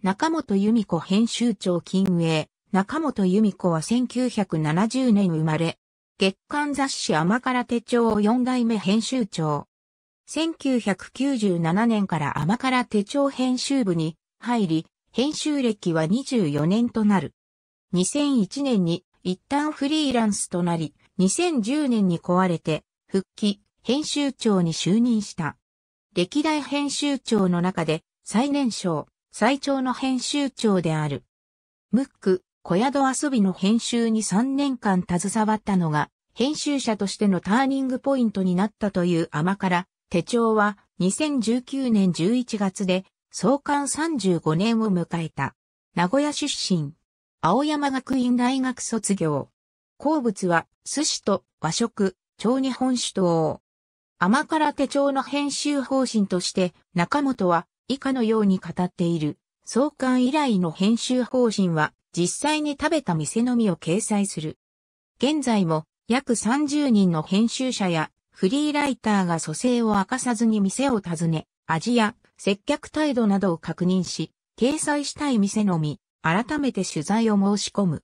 中本由美子編集長近営。中本由美子は1970年生まれ。月刊雑誌甘辛手帳を4代目編集長。1997年から甘辛手帳編集部に入り、編集歴は24年となる。2001年に一旦フリーランスとなり、2010年に壊れて復帰、編集長に就任した。歴代編集長の中で最年少。最長の編集長である。ムック、小宿遊びの編集に3年間携わったのが、編集者としてのターニングポイントになったという甘から、手帳は2019年11月で創刊35年を迎えた。名古屋出身。青山学院大学卒業。好物は寿司と和食、超日本酒王。甘から手帳の編集方針として、中本は以下のように語っている。創刊以来の編集方針は、実際に食べた店のみを掲載する。現在も、約30人の編集者やフリーライターが蘇生を明かさずに店を訪ね、味や接客態度などを確認し、掲載したい店のみ、改めて取材を申し込む。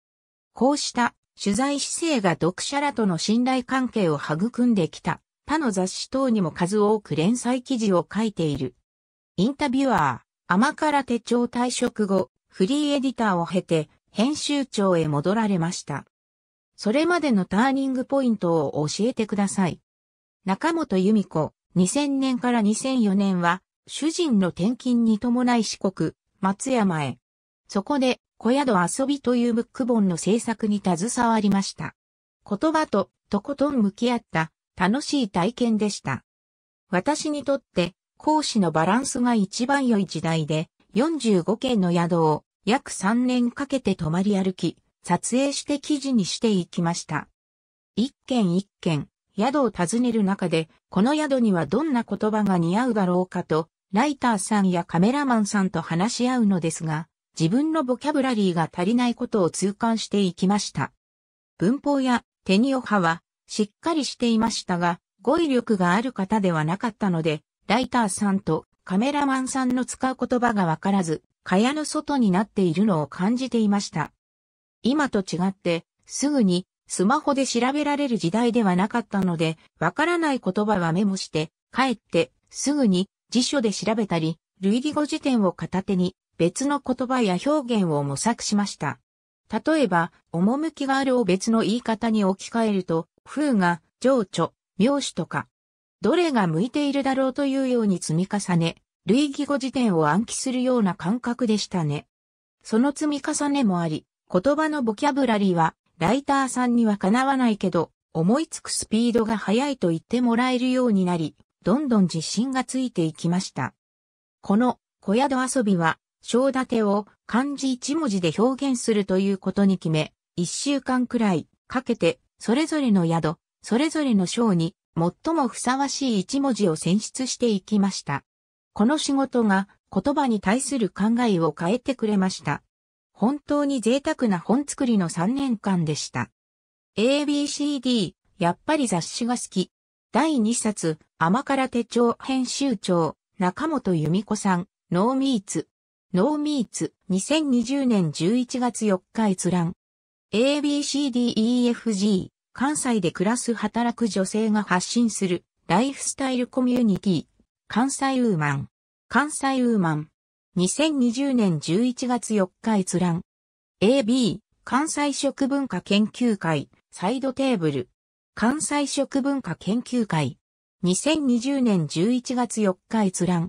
こうした取材姿勢が読者らとの信頼関係を育んできた他の雑誌等にも数多く連載記事を書いている。インタビュアー、甘辛手帳退職後、フリーエディターを経て、編集長へ戻られました。それまでのターニングポイントを教えてください。中本由美子、2000年から2004年は、主人の転勤に伴い四国、松山へ。そこで、小宿遊びというブック本の制作に携わりました。言葉ととことん向き合った楽しい体験でした。私にとって講師のバランスが一番良い時代で、45軒の宿を約3年かけて泊まり歩き、撮影して記事にしていきました。一軒一軒、宿を訪ねる中で、この宿にはどんな言葉が似合うだろうかと、ライターさんやカメラマンさんと話し合うのですが、自分のボキャブラリーが足りないことを痛感していきました。文法やテニオ派はしっかりしていましたが、語彙力がある方ではなかったので、ライターさんとカメラマンさんの使う言葉がわからず、蚊帳の外になっているのを感じていました。今と違って、すぐにスマホで調べられる時代ではなかったので、わからない言葉はメモして、帰ってすぐに辞書で調べたり、類義語辞典を片手に別の言葉や表現を模索しました。例えば、趣があるを別の言い方に置き換えると、風が情緒、名手とか、どれが向いているだろうというように積み重ね、類義語辞典を暗記するような感覚でしたね。その積み重ねもあり、言葉のボキャブラリーは、ライターさんにはかなわないけど、思いつくスピードが速いと言ってもらえるようになり、どんどん自信がついていきました。この小宿遊びは、小立てを漢字一文字で表現するということに決め、一週間くらいかけて、それぞれの宿、それぞれの章に最もふさわしい一文字を選出していきました。この仕事が言葉に対する考えを変えてくれました。本当に贅沢な本作りの3年間でした。ABCD、やっぱり雑誌が好き。第2冊、甘辛手帳編集長、中本由美子さん、ノーミーツ。ノーミーツ、2020年11月4日閲覧。ABCDEFG、関西で暮らす働く女性が発信するライフスタイルコミュニティ、関西ウーマン、関西ウーマン、2020年11月4日閲覧、AB、関西食文化研究会、サイドテーブル、関西食文化研究会、2020年11月4日閲覧、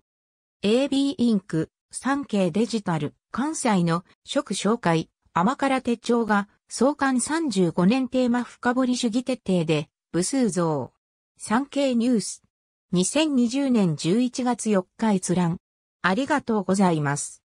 AB インク、産経デジタル、関西の食紹介、甘辛手帳が創刊35年テーマ深掘り主義徹底で、部数増。産経ニュース。2020年11月4日閲覧。ありがとうございます。